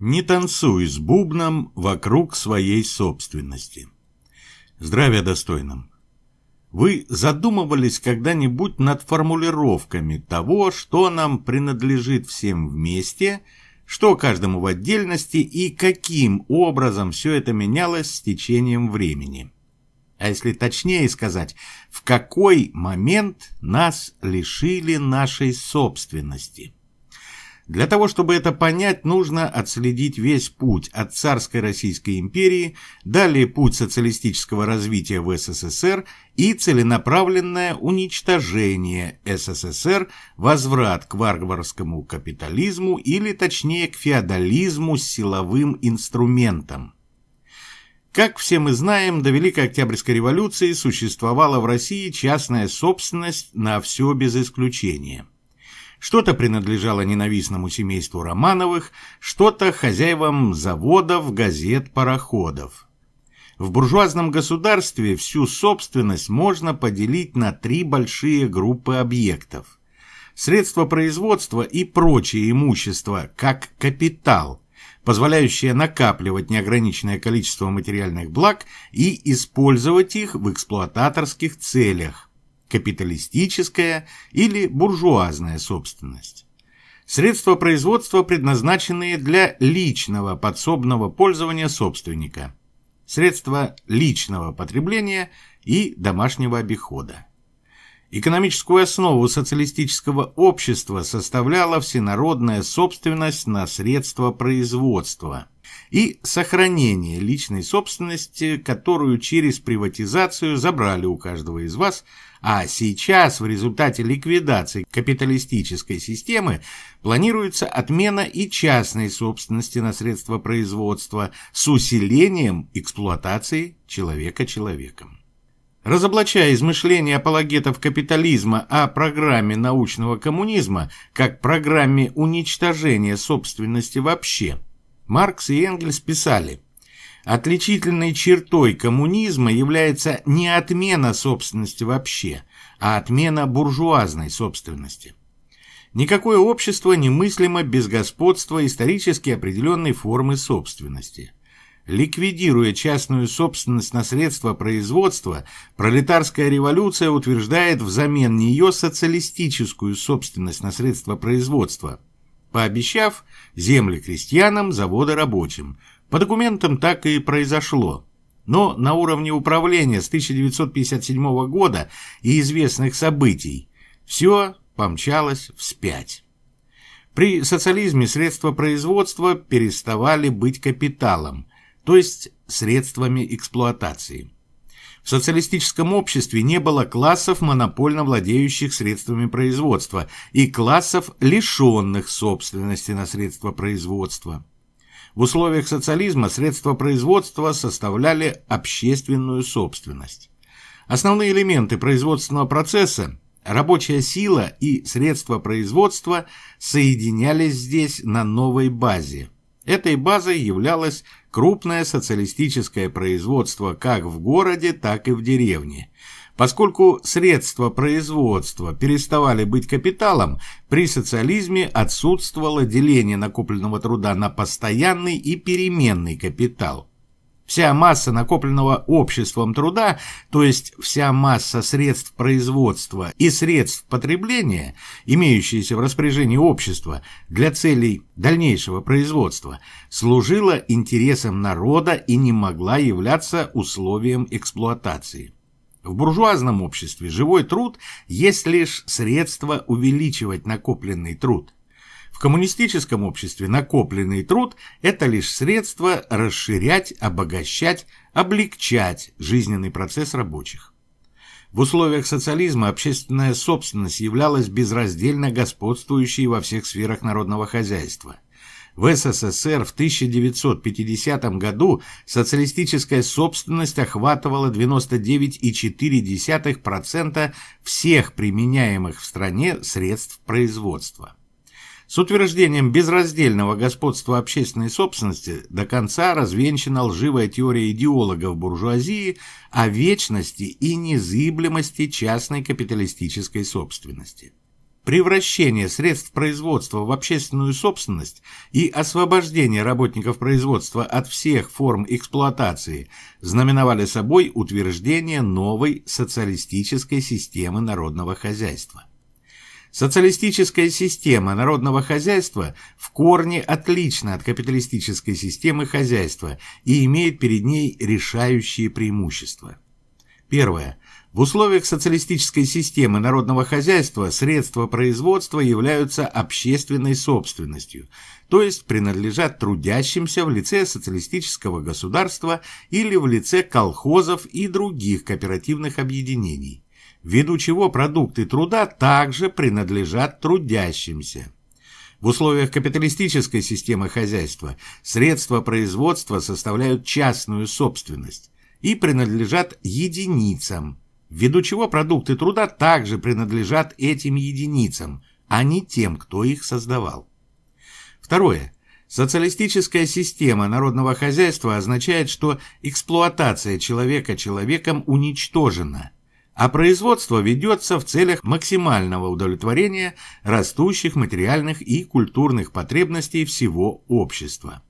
Не танцуй с бубном вокруг своей собственности. Здравия достойным. Вы задумывались когда-нибудь над формулировками того, что нам принадлежит всем вместе, что каждому в отдельности и каким образом все это менялось с течением времени? А если точнее сказать, в какой момент нас лишили нашей собственности – для того, чтобы это понять, нужно отследить весь путь от царской Российской империи, далее путь социалистического развития в СССР и целенаправленное уничтожение СССР, возврат к варварскому капитализму или точнее к феодализму с силовым инструментом. Как все мы знаем, до Великой Октябрьской революции существовала в России частная собственность на все без исключения – что-то принадлежало ненавистному семейству Романовых, что-то хозяевам заводов, газет, пароходов. В буржуазном государстве всю собственность можно поделить на три большие группы объектов. Средства производства и прочее имущество, как капитал, позволяющее накапливать неограниченное количество материальных благ и использовать их в эксплуататорских целях капиталистическая или буржуазная собственность. Средства производства, предназначенные для личного подсобного пользования собственника, средства личного потребления и домашнего обихода. Экономическую основу социалистического общества составляла всенародная собственность на средства производства и сохранение личной собственности, которую через приватизацию забрали у каждого из вас – а сейчас в результате ликвидации капиталистической системы планируется отмена и частной собственности на средства производства с усилением эксплуатации человека человеком. Разоблачая измышления апологетов капитализма о программе научного коммунизма как программе уничтожения собственности вообще, Маркс и Энгельс писали – Отличительной чертой коммунизма является не отмена собственности вообще, а отмена буржуазной собственности. Никакое общество немыслимо без господства исторически определенной формы собственности. Ликвидируя частную собственность на средства производства, пролетарская революция утверждает взамен нее социалистическую собственность на средства производства, пообещав земли крестьянам, заводы рабочим – по документам так и произошло. Но на уровне управления с 1957 года и известных событий все помчалось вспять. При социализме средства производства переставали быть капиталом, то есть средствами эксплуатации. В социалистическом обществе не было классов, монопольно владеющих средствами производства, и классов, лишенных собственности на средства производства. В условиях социализма средства производства составляли общественную собственность. Основные элементы производственного процесса – рабочая сила и средства производства – соединялись здесь на новой базе. Этой базой являлось крупное социалистическое производство как в городе, так и в деревне – Поскольку средства производства переставали быть капиталом, при социализме отсутствовало деление накопленного труда на постоянный и переменный капитал. Вся масса накопленного обществом труда, то есть вся масса средств производства и средств потребления, имеющиеся в распоряжении общества для целей дальнейшего производства, служила интересам народа и не могла являться условием эксплуатации. В буржуазном обществе живой труд есть лишь средство увеличивать накопленный труд. В коммунистическом обществе накопленный труд – это лишь средство расширять, обогащать, облегчать жизненный процесс рабочих. В условиях социализма общественная собственность являлась безраздельно господствующей во всех сферах народного хозяйства – в СССР в 1950 году социалистическая собственность охватывала 99,4% всех применяемых в стране средств производства. С утверждением безраздельного господства общественной собственности до конца развенчана лживая теория идеологов буржуазии о вечности и незыблемости частной капиталистической собственности превращение средств производства в общественную собственность и освобождение работников производства от всех форм эксплуатации знаменовали собой утверждение новой социалистической системы народного хозяйства. Социалистическая система народного хозяйства в корне отлична от капиталистической системы хозяйства и имеет перед ней решающие преимущества. Первое. В условиях социалистической системы народного хозяйства средства производства являются общественной собственностью, то есть принадлежат трудящимся в лице социалистического государства или в лице колхозов и других кооперативных объединений, ввиду чего продукты труда также принадлежат трудящимся. В условиях капиталистической системы хозяйства средства производства составляют частную собственность и принадлежат единицам – ввиду чего продукты труда также принадлежат этим единицам, а не тем, кто их создавал. Второе. Социалистическая система народного хозяйства означает, что эксплуатация человека человеком уничтожена, а производство ведется в целях максимального удовлетворения растущих материальных и культурных потребностей всего общества.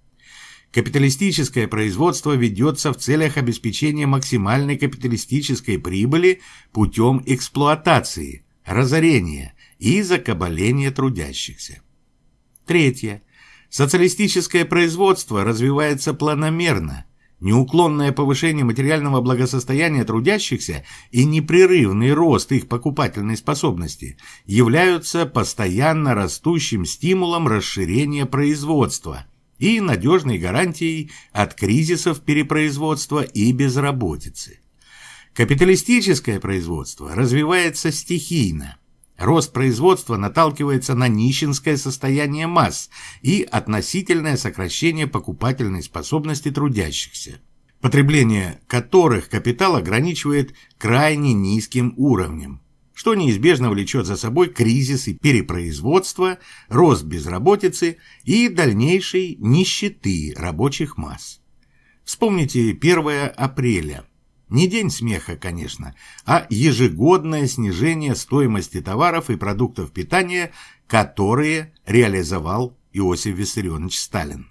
Капиталистическое производство ведется в целях обеспечения максимальной капиталистической прибыли путем эксплуатации, разорения и закабаления трудящихся. Третье. Социалистическое производство развивается планомерно. Неуклонное повышение материального благосостояния трудящихся и непрерывный рост их покупательной способности являются постоянно растущим стимулом расширения производства – и надежной гарантией от кризисов перепроизводства и безработицы. Капиталистическое производство развивается стихийно. Рост производства наталкивается на нищенское состояние масс и относительное сокращение покупательной способности трудящихся, потребление которых капитал ограничивает крайне низким уровнем – что неизбежно влечет за собой кризисы перепроизводства, рост безработицы и дальнейшей нищеты рабочих масс. Вспомните 1 апреля. Не день смеха, конечно, а ежегодное снижение стоимости товаров и продуктов питания, которые реализовал Иосиф Виссарионович Сталин.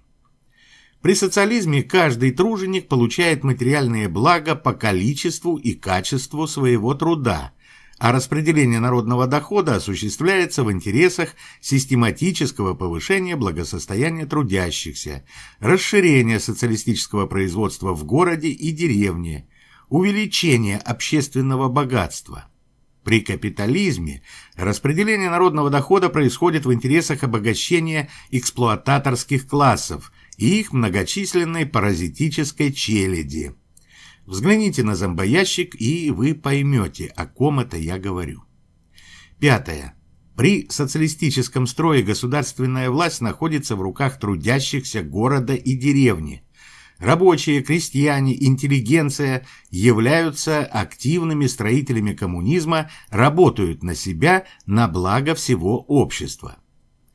При социализме каждый труженик получает материальные блага по количеству и качеству своего труда – а распределение народного дохода осуществляется в интересах систематического повышения благосостояния трудящихся, расширения социалистического производства в городе и деревне, увеличения общественного богатства. При капитализме распределение народного дохода происходит в интересах обогащения эксплуататорских классов и их многочисленной паразитической челяди. Взгляните на зомбоящик, и вы поймете, о ком это я говорю. Пятое. При социалистическом строе государственная власть находится в руках трудящихся города и деревни. Рабочие, крестьяне, интеллигенция являются активными строителями коммунизма, работают на себя на благо всего общества.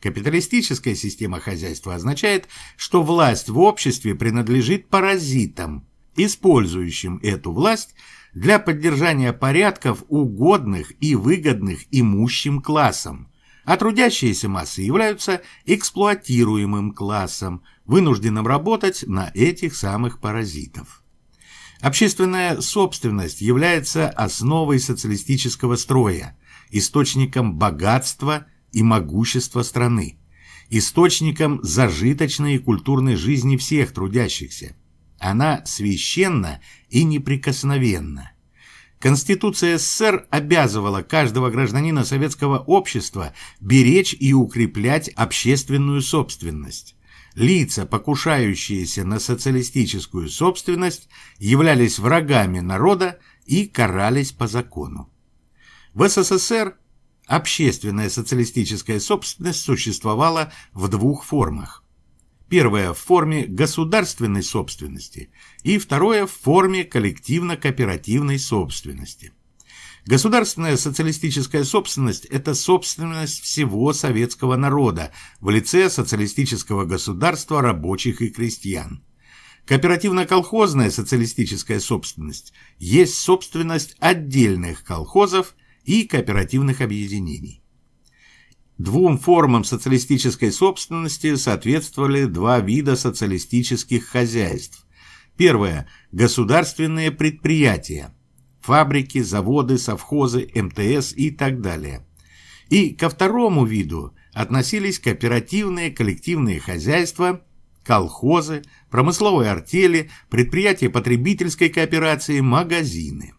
Капиталистическая система хозяйства означает, что власть в обществе принадлежит паразитам – использующим эту власть для поддержания порядков, угодных и выгодных имущим классам, а трудящиеся массы являются эксплуатируемым классом, вынужденным работать на этих самых паразитов. Общественная собственность является основой социалистического строя, источником богатства и могущества страны, источником зажиточной и культурной жизни всех трудящихся – она священна и неприкосновенна. Конституция СССР обязывала каждого гражданина советского общества беречь и укреплять общественную собственность. Лица, покушающиеся на социалистическую собственность, являлись врагами народа и карались по закону. В СССР общественная социалистическая собственность существовала в двух формах. Первое – в форме государственной собственности и второе – в форме коллективно-кооперативной собственности. Государственная социалистическая собственность – это собственность всего советского народа в лице социалистического государства рабочих и крестьян. Кооперативно-колхозная социалистическая собственность есть собственность отдельных колхозов и кооперативных объединений. Двум формам социалистической собственности соответствовали два вида социалистических хозяйств. Первое – государственные предприятия – фабрики, заводы, совхозы, МТС и так далее. И ко второму виду относились кооперативные коллективные хозяйства, колхозы, промысловые артели, предприятия потребительской кооперации, магазины.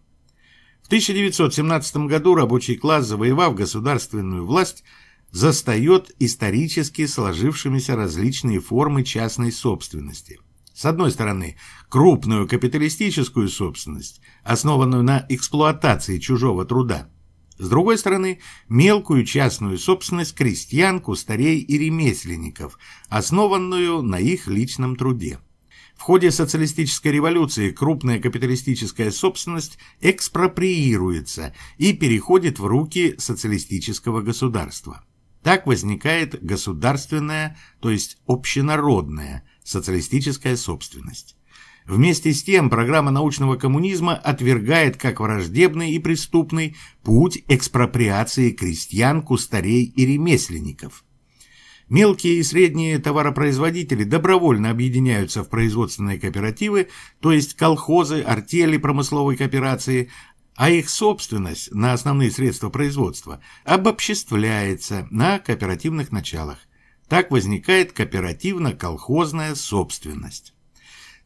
В 1917 году рабочий класс, завоевав государственную власть – застает исторически сложившимися различные формы частной собственности. С одной стороны, крупную капиталистическую собственность, основанную на эксплуатации чужого труда. С другой стороны, мелкую частную собственность крестьян, кустарей и ремесленников, основанную на их личном труде. В ходе социалистической революции крупная капиталистическая собственность экспроприируется и переходит в руки социалистического государства. Так возникает государственная, то есть общенародная, социалистическая собственность. Вместе с тем программа научного коммунизма отвергает как враждебный и преступный путь экспроприации крестьян, кустарей и ремесленников. Мелкие и средние товаропроизводители добровольно объединяются в производственные кооперативы, то есть колхозы, артели промысловой кооперации, а их собственность на основные средства производства обобществляется на кооперативных началах. Так возникает кооперативно-колхозная собственность.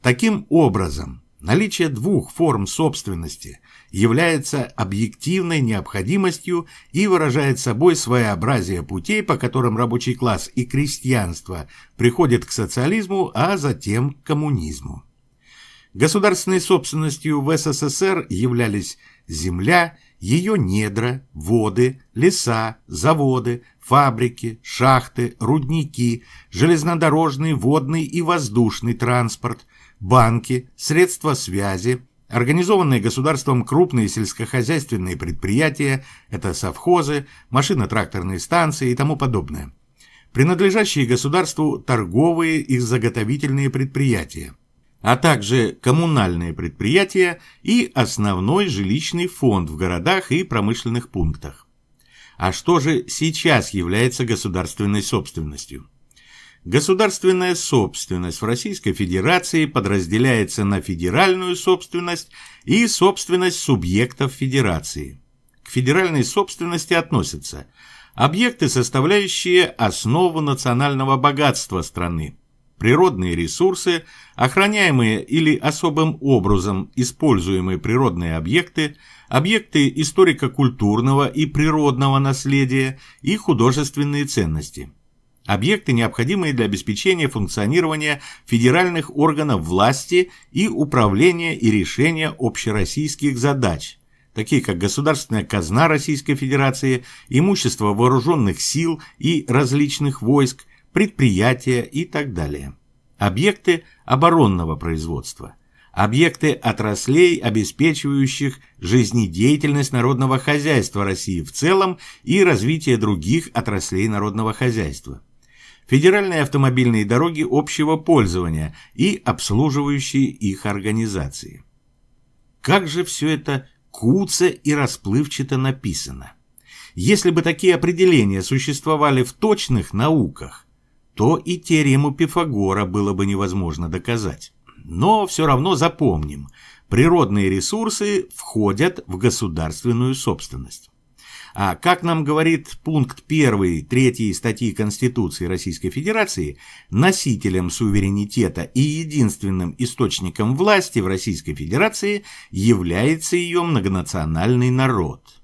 Таким образом, наличие двух форм собственности является объективной необходимостью и выражает собой своеобразие путей, по которым рабочий класс и крестьянство приходят к социализму, а затем к коммунизму. Государственной собственностью в СССР являлись земля, ее недра, воды, леса, заводы, фабрики, шахты, рудники, железнодорожный, водный и воздушный транспорт, банки, средства связи, Организованные государством крупные сельскохозяйственные предприятия – это совхозы, машино-тракторные станции и тому подобное. Принадлежащие государству торговые и заготовительные предприятия – а также коммунальные предприятия и основной жилищный фонд в городах и промышленных пунктах. А что же сейчас является государственной собственностью? Государственная собственность в Российской Федерации подразделяется на федеральную собственность и собственность субъектов Федерации. К федеральной собственности относятся объекты, составляющие основу национального богатства страны – Природные ресурсы, охраняемые или особым образом используемые природные объекты, объекты историко-культурного и природного наследия и художественные ценности. Объекты, необходимые для обеспечения функционирования федеральных органов власти и управления и решения общероссийских задач, такие как государственная казна Российской Федерации, имущество вооруженных сил и различных войск – предприятия и так далее. Объекты оборонного производства, объекты отраслей, обеспечивающих жизнедеятельность народного хозяйства России в целом и развитие других отраслей народного хозяйства федеральные автомобильные дороги общего пользования и обслуживающие их организации. Как же все это куца и расплывчато написано? Если бы такие определения существовали в точных науках, то и теорему Пифагора было бы невозможно доказать. Но все равно запомним, природные ресурсы входят в государственную собственность. А как нам говорит пункт 1 3 статьи Конституции Российской Федерации, носителем суверенитета и единственным источником власти в Российской Федерации является ее многонациональный народ –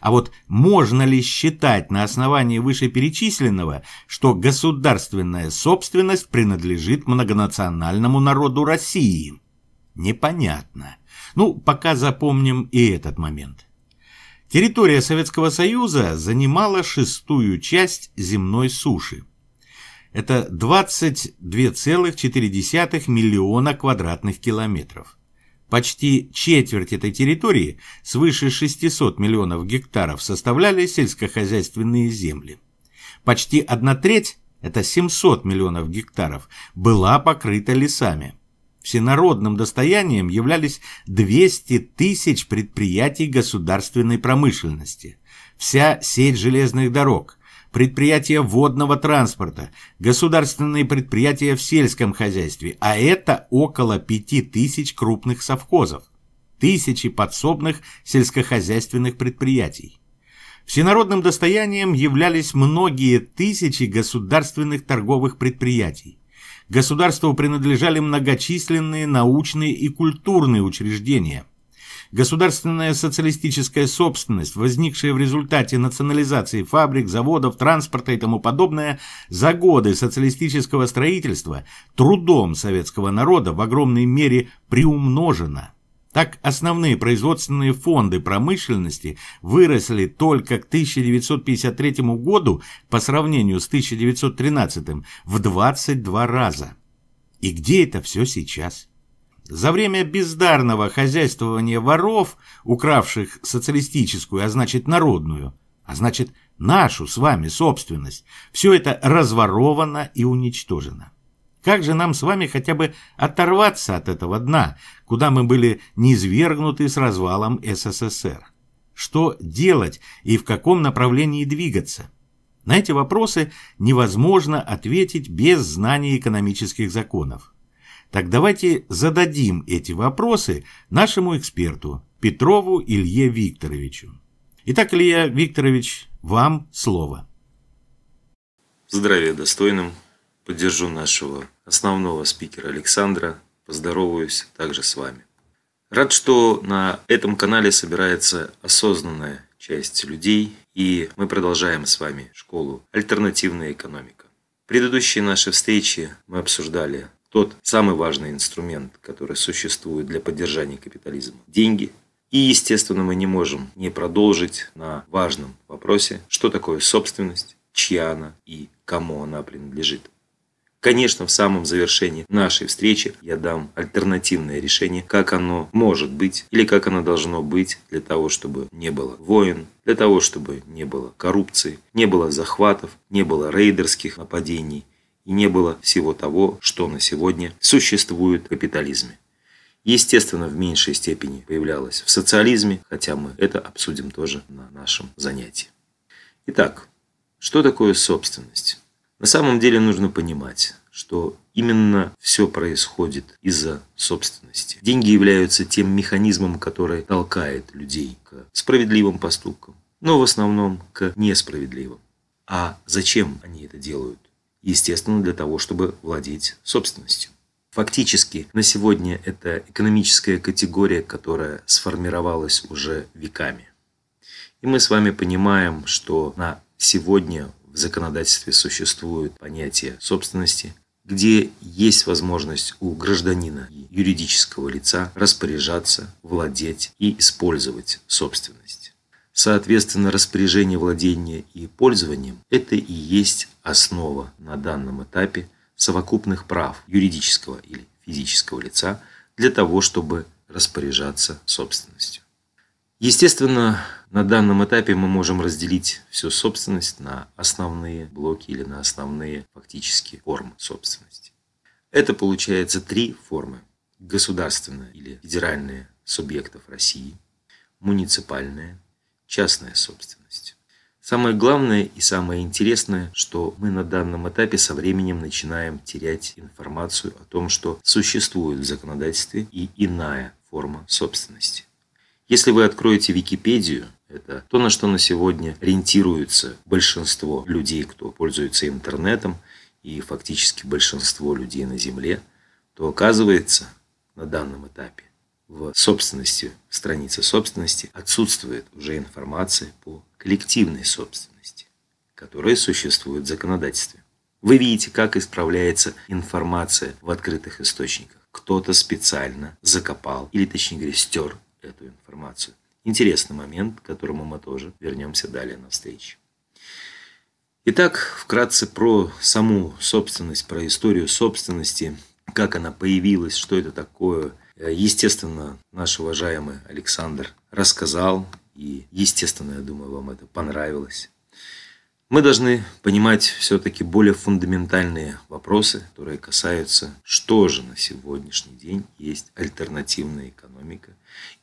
а вот можно ли считать на основании вышеперечисленного, что государственная собственность принадлежит многонациональному народу России? Непонятно. Ну, пока запомним и этот момент. Территория Советского Союза занимала шестую часть земной суши. Это 22,4 миллиона квадратных километров. Почти четверть этой территории, свыше 600 миллионов гектаров, составляли сельскохозяйственные земли. Почти одна треть, это 700 миллионов гектаров, была покрыта лесами. Всенародным достоянием являлись 200 тысяч предприятий государственной промышленности, вся сеть железных дорог, предприятия водного транспорта, государственные предприятия в сельском хозяйстве, а это около 5000 крупных совхозов, тысячи подсобных сельскохозяйственных предприятий. Всенародным достоянием являлись многие тысячи государственных торговых предприятий. Государству принадлежали многочисленные научные и культурные учреждения – Государственная социалистическая собственность, возникшая в результате национализации фабрик, заводов, транспорта и тому подобное, за годы социалистического строительства трудом советского народа в огромной мере приумножена. Так, основные производственные фонды промышленности выросли только к 1953 году по сравнению с 1913 в 22 раза. И где это все сейчас? За время бездарного хозяйствования воров, укравших социалистическую, а значит народную, а значит нашу с вами собственность, все это разворовано и уничтожено. Как же нам с вами хотя бы оторваться от этого дна, куда мы были низвергнуты с развалом СССР? Что делать и в каком направлении двигаться? На эти вопросы невозможно ответить без знания экономических законов. Так давайте зададим эти вопросы нашему эксперту Петрову Илье Викторовичу. Итак, Илья Викторович, вам слово. Здравия достойным. Поддержу нашего основного спикера Александра. Поздороваюсь также с вами. Рад, что на этом канале собирается осознанная часть людей, и мы продолжаем с вами школу «Альтернативная экономика». В предыдущие наши встречи мы обсуждали тот самый важный инструмент, который существует для поддержания капитализма – деньги. И, естественно, мы не можем не продолжить на важном вопросе, что такое собственность, чья она и кому она принадлежит. Конечно, в самом завершении нашей встречи я дам альтернативное решение, как оно может быть или как оно должно быть для того, чтобы не было войн, для того, чтобы не было коррупции, не было захватов, не было рейдерских нападений – и не было всего того, что на сегодня существует в капитализме. Естественно, в меньшей степени появлялось в социализме, хотя мы это обсудим тоже на нашем занятии. Итак, что такое собственность? На самом деле нужно понимать, что именно все происходит из-за собственности. Деньги являются тем механизмом, который толкает людей к справедливым поступкам, но в основном к несправедливым. А зачем они это делают? естественно, для того, чтобы владеть собственностью. Фактически на сегодня это экономическая категория, которая сформировалась уже веками. И мы с вами понимаем, что на сегодня в законодательстве существует понятие собственности, где есть возможность у гражданина и юридического лица распоряжаться, владеть и использовать собственность. Соответственно, распоряжение владения и пользованием – это и есть основа на данном этапе совокупных прав юридического или физического лица для того, чтобы распоряжаться собственностью. Естественно, на данном этапе мы можем разделить всю собственность на основные блоки или на основные фактические формы собственности. Это получается три формы. Государственная или федеральные субъектов России, муниципальная частная собственность. Самое главное и самое интересное, что мы на данном этапе со временем начинаем терять информацию о том, что существует в законодательстве и иная форма собственности. Если вы откроете Википедию, это то, на что на сегодня ориентируется большинство людей, кто пользуется интернетом, и фактически большинство людей на Земле, то оказывается на данном этапе в собственности, в странице собственности отсутствует уже информация по коллективной собственности, которая существует в законодательстве. Вы видите, как исправляется информация в открытых источниках. Кто-то специально закопал или, точнее говоря, стер эту информацию. Интересный момент, к которому мы тоже вернемся далее на встрече. Итак, вкратце про саму собственность, про историю собственности, как она появилась, что это такое – Э, естественно, наш уважаемый Александр рассказал, и, естественно, я думаю, вам это понравилось. Мы должны понимать все-таки более фундаментальные вопросы, которые касаются, что же на сегодняшний день есть альтернативная экономика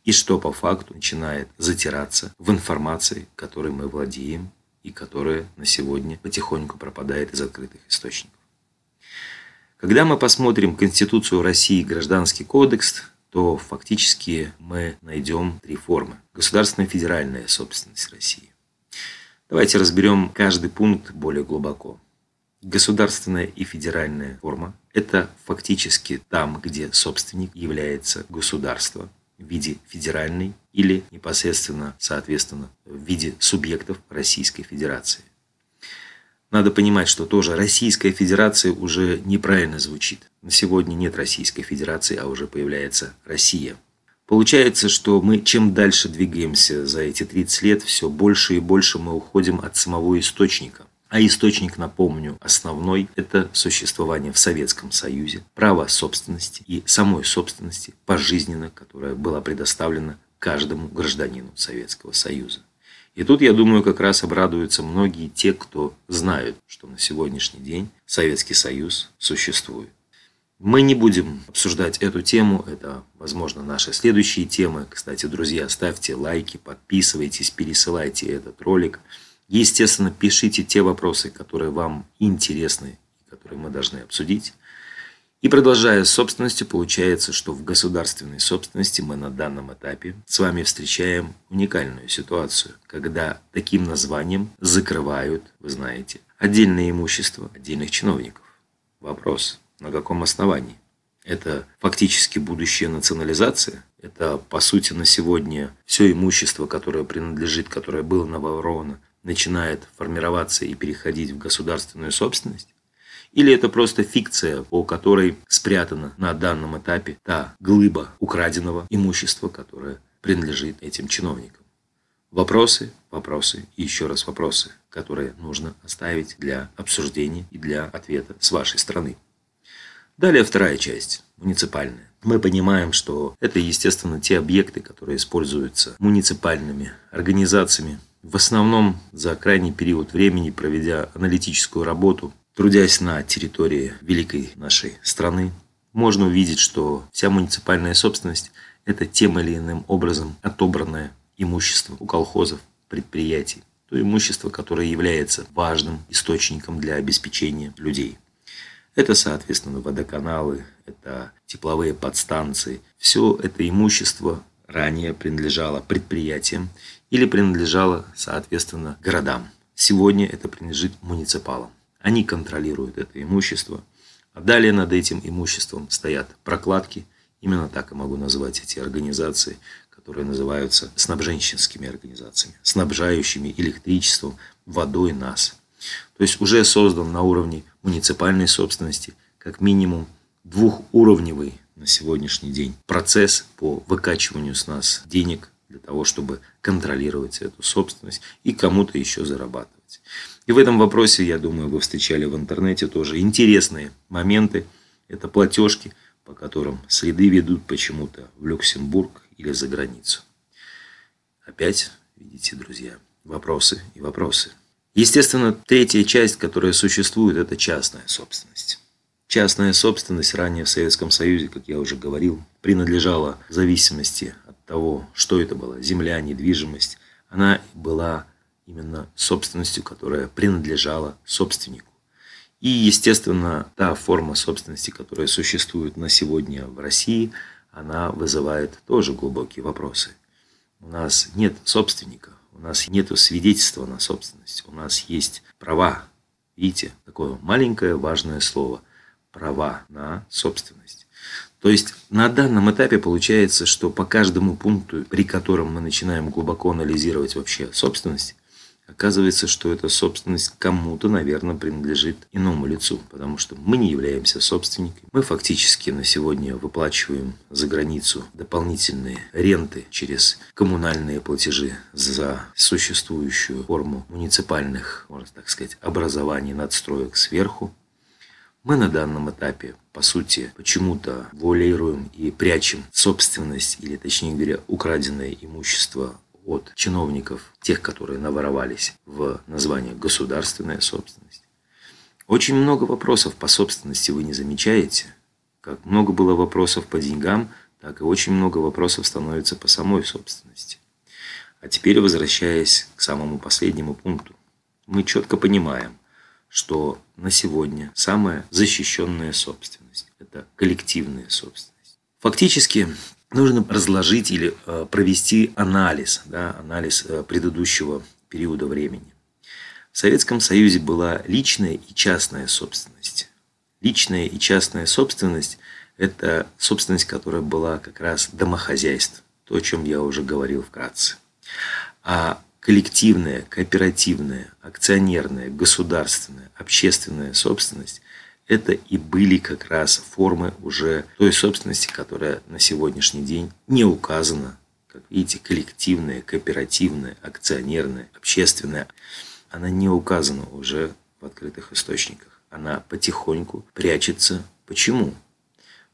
и что по факту начинает затираться в информации, которой мы владеем и которая на сегодня потихоньку пропадает из открытых источников. Когда мы посмотрим Конституцию России и Гражданский кодекс, то фактически мы найдем три формы. Государственная федеральная собственность России. Давайте разберем каждый пункт более глубоко. Государственная и федеральная форма – это фактически там, где собственник является государство в виде федеральной или непосредственно, соответственно, в виде субъектов Российской Федерации. Надо понимать, что тоже Российская Федерация уже неправильно звучит. На сегодня нет Российской Федерации, а уже появляется Россия. Получается, что мы чем дальше двигаемся за эти 30 лет, все больше и больше мы уходим от самого источника. А источник, напомню, основной – это существование в Советском Союзе, право собственности и самой собственности пожизненно, которая была предоставлена каждому гражданину Советского Союза. И тут, я думаю, как раз обрадуются многие те, кто знают, что на сегодняшний день Советский Союз существует. Мы не будем обсуждать эту тему, это, возможно, наши следующие темы. Кстати, друзья, ставьте лайки, подписывайтесь, пересылайте этот ролик. Естественно, пишите те вопросы, которые вам интересны, которые мы должны обсудить. И продолжая с собственностью, получается, что в государственной собственности мы на данном этапе с вами встречаем уникальную ситуацию, когда таким названием закрывают, вы знаете, отдельное имущество отдельных чиновников. Вопрос, на каком основании? Это фактически будущая национализация? Это, по сути, на сегодня все имущество, которое принадлежит, которое было наворовано, начинает формироваться и переходить в государственную собственность? Или это просто фикция, по которой спрятана на данном этапе та глыба украденного имущества, которое принадлежит этим чиновникам? Вопросы, вопросы и еще раз вопросы, которые нужно оставить для обсуждения и для ответа с вашей стороны. Далее вторая часть, муниципальная. Мы понимаем, что это, естественно, те объекты, которые используются муниципальными организациями, в основном за крайний период времени, проведя аналитическую работу, Трудясь на территории великой нашей страны, можно увидеть, что вся муниципальная собственность – это тем или иным образом отобранное имущество у колхозов, предприятий. То имущество, которое является важным источником для обеспечения людей. Это, соответственно, водоканалы, это тепловые подстанции. Все это имущество ранее принадлежало предприятиям или принадлежало, соответственно, городам. Сегодня это принадлежит муниципалам. Они контролируют это имущество. А далее над этим имуществом стоят прокладки. Именно так я могу назвать эти организации, которые называются снабженческими организациями, снабжающими электричеством, водой нас. То есть уже создан на уровне муниципальной собственности как минимум двухуровневый на сегодняшний день процесс по выкачиванию с нас денег для того, чтобы контролировать эту собственность и кому-то еще зарабатывать деятельности. И в этом вопросе, я думаю, вы встречали в интернете тоже интересные моменты. Это платежки, по которым следы ведут почему-то в Люксембург или за границу. Опять, видите, друзья, вопросы и вопросы. Естественно, третья часть, которая существует, это частная собственность. Частная собственность ранее в Советском Союзе, как я уже говорил, принадлежала в зависимости от того, что это было, земля, недвижимость, она была именно собственностью, которая принадлежала собственнику. И, естественно, та форма собственности, которая существует на сегодня в России, она вызывает тоже глубокие вопросы. У нас нет собственника, у нас нет свидетельства на собственность, у нас есть права. Видите, такое маленькое важное слово – права на собственность. То есть на данном этапе получается, что по каждому пункту, при котором мы начинаем глубоко анализировать вообще собственность, Оказывается, что эта собственность кому-то, наверное, принадлежит иному лицу, потому что мы не являемся собственниками. Мы фактически на сегодня выплачиваем за границу дополнительные ренты через коммунальные платежи за существующую форму муниципальных, можно так сказать, образований надстроек сверху. Мы на данном этапе, по сути, почему-то вуалируем и прячем собственность, или точнее говоря, украденное имущество от чиновников, тех, которые наворовались в название «государственная собственность». Очень много вопросов по собственности вы не замечаете. Как много было вопросов по деньгам, так и очень много вопросов становится по самой собственности. А теперь возвращаясь к самому последнему пункту. Мы четко понимаем, что на сегодня самая защищенная собственность – это коллективная собственность. Фактически нужно разложить или э, провести анализ, да, анализ э, предыдущего периода времени. В Советском Союзе была личная и частная собственность. Личная и частная собственность – это собственность, которая была как раз домохозяйств, то, о чем я уже говорил вкратце. А коллективная, кооперативная, акционерная, государственная, общественная собственность это и были как раз формы уже той собственности, которая на сегодняшний день не указана. Как видите, коллективная, кооперативная, акционерная, общественная. Она не указана уже в открытых источниках. Она потихоньку прячется. Почему?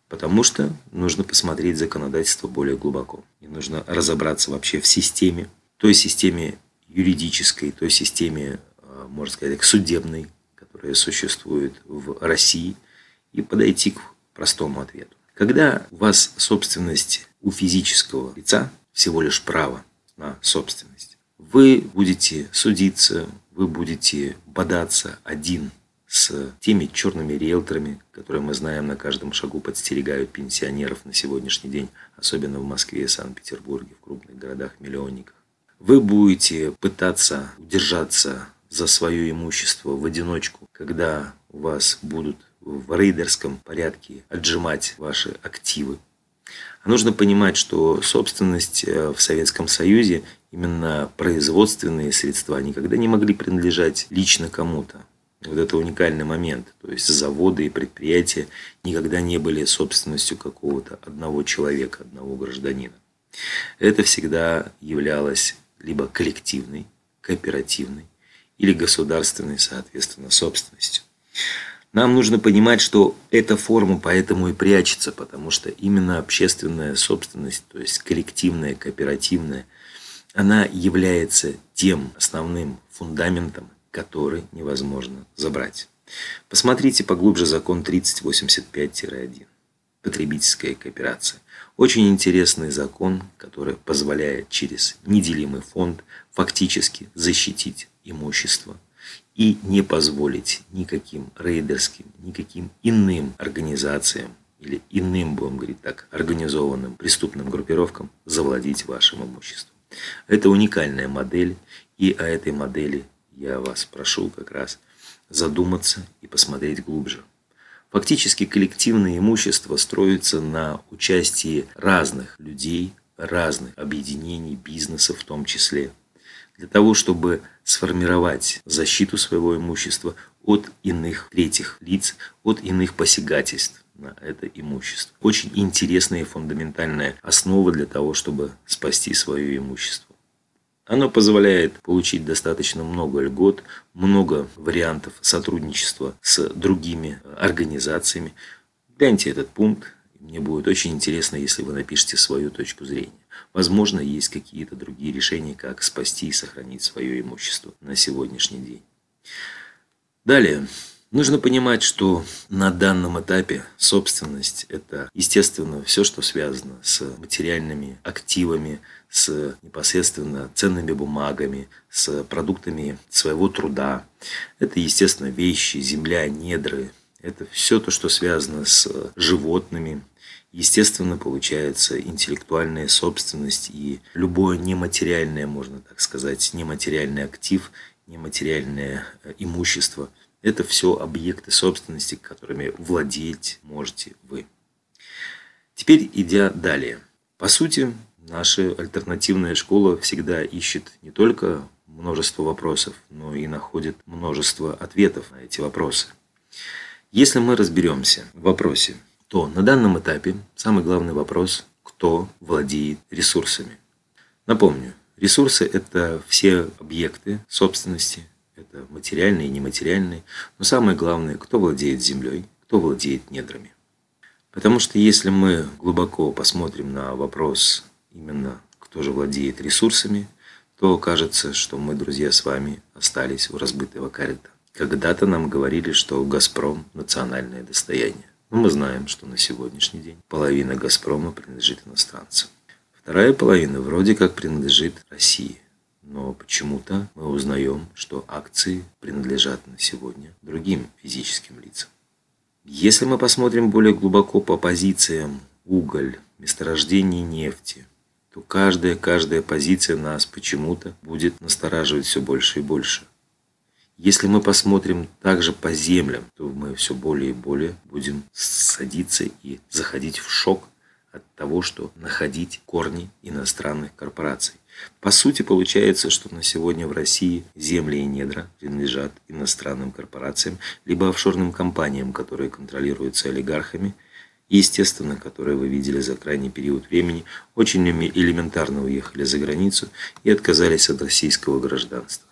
Потому что нужно посмотреть законодательство более глубоко. И нужно разобраться вообще в системе, той системе юридической, той системе, а, можно сказать, судебной, которая существует в России, и подойти к простому ответу. Когда у вас собственность у физического лица, всего лишь право на собственность, вы будете судиться, вы будете бодаться один с теми черными риэлторами, которые мы знаем на каждом шагу подстерегают пенсионеров на сегодняшний день, особенно в Москве, Санкт-Петербурге, в крупных городах-миллионниках. Вы будете пытаться удержаться за свое имущество в одиночку, когда вас будут в рейдерском порядке отжимать ваши активы. А нужно понимать, что собственность э, в Советском Союзе, именно производственные средства, никогда не могли принадлежать лично кому-то. Вот это уникальный момент. То есть заводы и предприятия никогда не были собственностью какого-то одного человека, одного гражданина. Это всегда являлось либо коллективной, кооперативной, или государственной, соответственно, собственностью. Нам нужно понимать, что эта форма поэтому и прячется, потому что именно общественная собственность, то есть коллективная, кооперативная, она является тем основным фундаментом, который невозможно забрать. Посмотрите поглубже закон 3085-1. Потребительская кооперация. Очень интересный закон, который позволяет через неделимый фонд фактически защитить имущества и не позволить никаким рейдерским, никаким иным организациям или иным, будем говорить так, организованным преступным группировкам завладеть вашим имуществом. Это уникальная модель, и о этой модели я вас прошу как раз задуматься и посмотреть глубже. Фактически коллективное имущество строится на участии разных людей, разных объединений, бизнеса в том числе. Для того, чтобы сформировать защиту своего имущества от иных третьих лиц, от иных посягательств на это имущество. Очень интересная и фундаментальная основа для того, чтобы спасти свое имущество. Оно позволяет получить достаточно много льгот, много вариантов сотрудничества с другими организациями. Гляньте этот пункт. Мне будет очень интересно, если вы напишите свою точку зрения. Возможно, есть какие-то другие решения, как спасти и сохранить свое имущество на сегодняшний день. Далее. Нужно понимать, что на данном этапе собственность – это, естественно, все, что связано с материальными активами, с непосредственно ценными бумагами, с продуктами своего труда. Это, естественно, вещи, земля, недры. Это все то, что связано с животными, естественно, получается интеллектуальная собственность и любое нематериальное, можно так сказать, нематериальный актив, нематериальное э, имущество. Это все объекты собственности, которыми владеть можете вы. Теперь идя далее. По сути, наша альтернативная школа всегда ищет не только множество вопросов, но и находит множество ответов на эти вопросы. Если мы разберемся в вопросе, то на данном этапе самый главный вопрос – кто владеет ресурсами. Напомню, ресурсы – это все объекты собственности, это материальные и нематериальные, но самое главное – кто владеет землей, кто владеет недрами. Потому что если мы глубоко посмотрим на вопрос именно кто же владеет ресурсами, то кажется, что мы, друзья, с вами остались у разбитого карета. Когда-то нам говорили, что «Газпром» – национальное достояние. Но ну, мы знаем, что на сегодняшний день половина «Газпрома» принадлежит иностранцам. Вторая половина вроде как принадлежит России. Но почему-то мы узнаем, что акции принадлежат на сегодня другим физическим лицам. Если мы посмотрим более глубоко по позициям уголь, месторождение нефти, то каждая-каждая позиция нас почему-то будет настораживать все больше и больше. Если мы посмотрим также по землям, то мы все более и более будем садиться и заходить в шок от того, что находить корни иностранных корпораций. По сути, получается, что на сегодня в России земли и недра принадлежат иностранным корпорациям, либо офшорным компаниям, которые контролируются олигархами, и, естественно, которые вы видели за крайний период времени, очень элементарно уехали за границу и отказались от российского гражданства.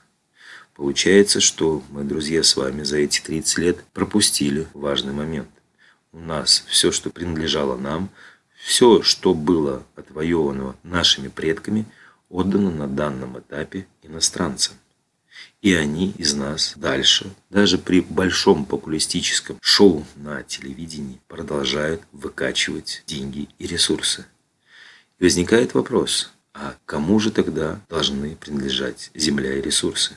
Получается, что мы, друзья, с вами за эти 30 лет пропустили важный момент. У нас все, что принадлежало нам, все, что было отвоевано нашими предками, отдано на данном этапе иностранцам. И они из нас дальше, даже при большом популистическом шоу на телевидении, продолжают выкачивать деньги и ресурсы. И возникает вопрос, а кому же тогда должны принадлежать земля и ресурсы?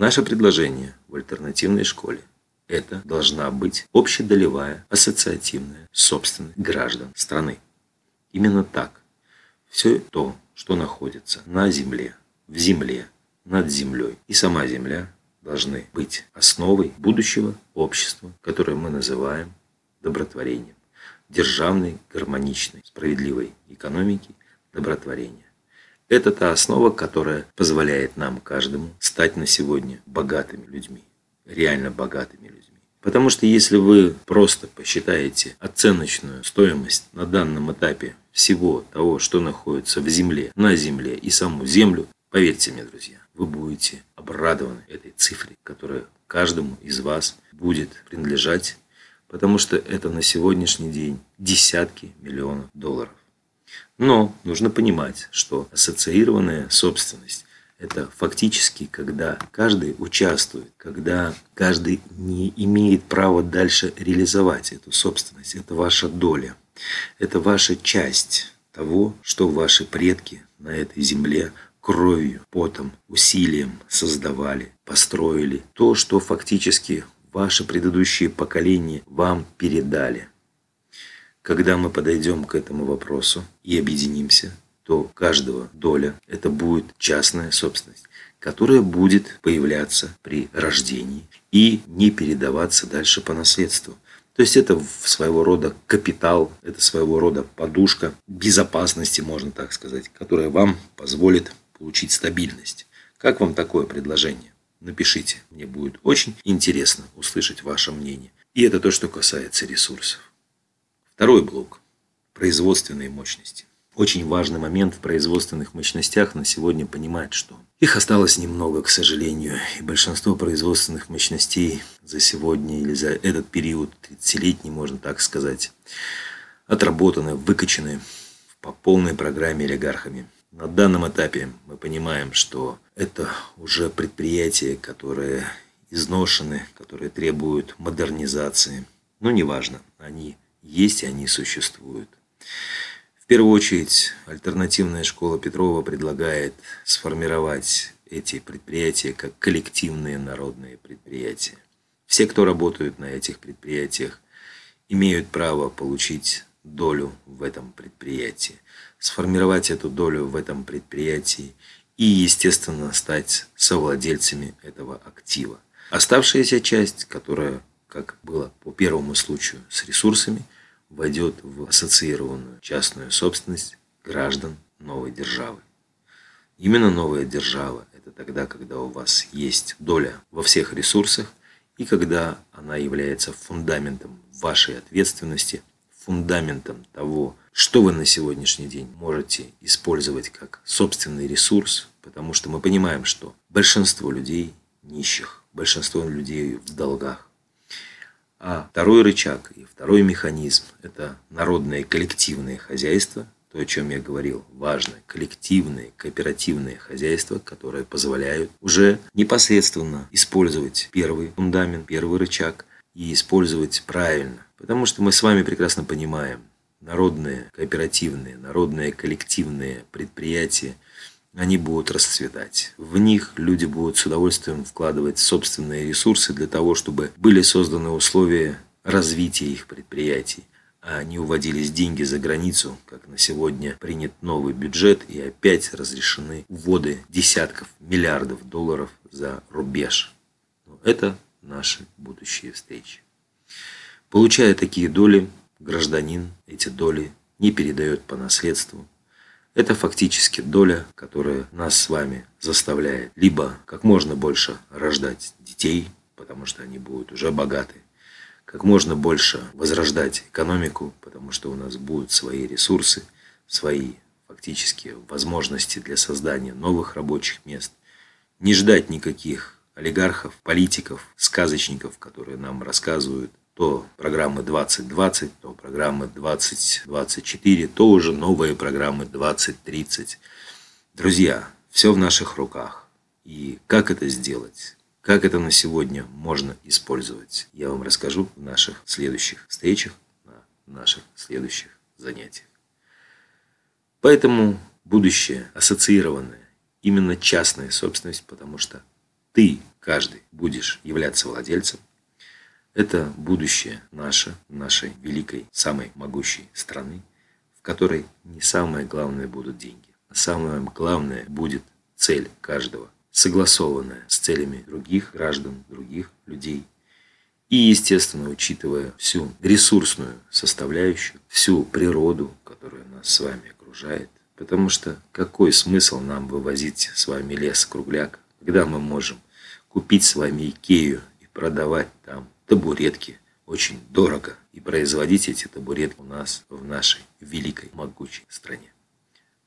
Наше предложение в альтернативной школе – это должна быть общедолевая ассоциативная собственность граждан страны. Именно так все то, что находится на земле, в земле, над землей и сама земля должны быть основой будущего общества, которое мы называем добротворением, державной, гармоничной, справедливой экономики добротворения. Это та основа, которая позволяет нам каждому стать на сегодня богатыми людьми, реально богатыми людьми. Потому что если вы просто посчитаете оценочную стоимость на данном этапе всего того, что находится в земле, на земле и саму землю, поверьте мне, друзья, вы будете обрадованы этой цифре, которая каждому из вас будет принадлежать, потому что это на сегодняшний день десятки миллионов долларов. Но нужно понимать, что ассоциированная собственность это фактически, когда каждый участвует, когда каждый не имеет права дальше реализовать эту собственность. Это ваша доля, это ваша часть того, что ваши предки на этой земле кровью, потом, усилием создавали, построили. То, что фактически ваши предыдущие поколения вам передали. Когда мы подойдем к этому вопросу и объединимся, то каждого доля – это будет частная собственность, которая будет появляться при рождении и не передаваться дальше по наследству. То есть это своего рода капитал, это своего рода подушка безопасности, можно так сказать, которая вам позволит получить стабильность. Как вам такое предложение? Напишите, мне будет очень интересно услышать ваше мнение. И это то, что касается ресурсов. Второй блок – производственные мощности. Очень важный момент в производственных мощностях на сегодня понимать, что их осталось немного, к сожалению, и большинство производственных мощностей за сегодня или за этот период 30-летний, можно так сказать, отработаны, выкачаны по полной программе олигархами. На данном этапе мы понимаем, что это уже предприятия, которые изношены, которые требуют модернизации. Но неважно, они есть они существуют. В первую очередь, альтернативная школа Петрова предлагает сформировать эти предприятия как коллективные народные предприятия. Все, кто работают на этих предприятиях, имеют право получить долю в этом предприятии, сформировать эту долю в этом предприятии и, естественно, стать совладельцами этого актива. Оставшаяся часть, которая как было по первому случаю с ресурсами, войдет в ассоциированную частную собственность граждан новой державы. Именно новая держава – это тогда, когда у вас есть доля во всех ресурсах и когда она является фундаментом вашей ответственности, фундаментом того, что вы на сегодняшний день можете использовать как собственный ресурс, потому что мы понимаем, что большинство людей нищих, большинство людей в долгах, а второй рычаг и второй механизм – это народное коллективное хозяйство, то, о чем я говорил, важно, коллективное кооперативное хозяйство которое позволяет уже непосредственно использовать первый фундамент, первый рычаг и использовать правильно. Потому что мы с вами прекрасно понимаем, народные, кооперативные, народное коллективные предприятия – они будут расцветать. В них люди будут с удовольствием вкладывать собственные ресурсы для того, чтобы были созданы условия развития их предприятий, а не уводились деньги за границу, как на сегодня принят новый бюджет и опять разрешены уводы десятков миллиардов долларов за рубеж. Но это наши будущие встречи. Получая такие доли, гражданин эти доли не передает по наследству это фактически доля, которая нас с вами заставляет либо как можно больше рождать детей, потому что они будут уже богаты, как можно больше возрождать экономику, потому что у нас будут свои ресурсы, свои фактически возможности для создания новых рабочих мест, не ждать никаких олигархов, политиков, сказочников, которые нам рассказывают то программы 2020, то программы 2024, то уже новые программы 2030. Друзья, все в наших руках. И как это сделать? Как это на сегодня можно использовать? Я вам расскажу в наших следующих встречах, на наших следующих занятиях. Поэтому будущее ассоциированное, именно частная собственность, потому что ты, каждый, будешь являться владельцем, это будущее наше, нашей великой, самой могущей страны, в которой не самое главное будут деньги, а самое главное будет цель каждого, согласованная с целями других граждан, других людей. И, естественно, учитывая всю ресурсную составляющую, всю природу, которая нас с вами окружает, потому что какой смысл нам вывозить с вами лес кругляк, когда мы можем купить с вами Икею и продавать там табуретки очень дорого. И производить эти табуретки у нас в нашей великой, могучей стране.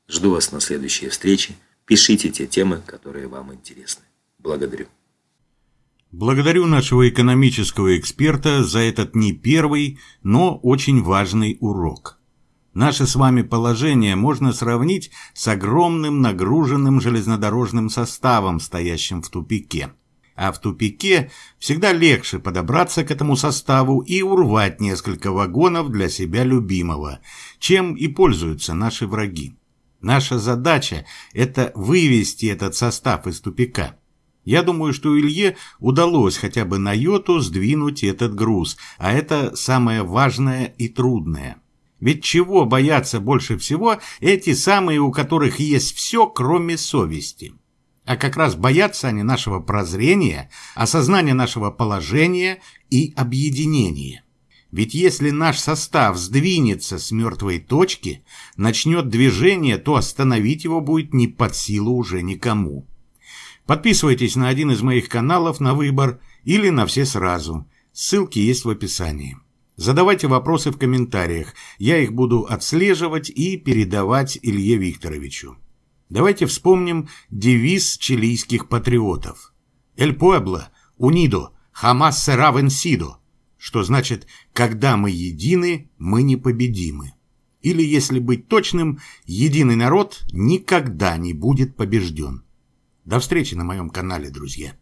Жду вас на следующие встречи. Пишите те темы, которые вам интересны. Благодарю. Благодарю нашего экономического эксперта за этот не первый, но очень важный урок. Наше с вами положение можно сравнить с огромным нагруженным железнодорожным составом, стоящим в тупике а в тупике всегда легче подобраться к этому составу и урвать несколько вагонов для себя любимого, чем и пользуются наши враги. Наша задача – это вывести этот состав из тупика. Я думаю, что Илье удалось хотя бы на йоту сдвинуть этот груз, а это самое важное и трудное. Ведь чего боятся больше всего эти самые, у которых есть все, кроме совести? А как раз боятся они нашего прозрения, осознания нашего положения и объединения. Ведь если наш состав сдвинется с мертвой точки, начнет движение, то остановить его будет не под силу уже никому. Подписывайтесь на один из моих каналов на выбор или на все сразу. Ссылки есть в описании. Задавайте вопросы в комментариях, я их буду отслеживать и передавать Илье Викторовичу. Давайте вспомним девиз чилийских патриотов. «Эль Пуэбло, унидо, хамас сера венсидо», что значит «когда мы едины, мы непобедимы». Или, если быть точным, «единый народ никогда не будет побежден». До встречи на моем канале, друзья.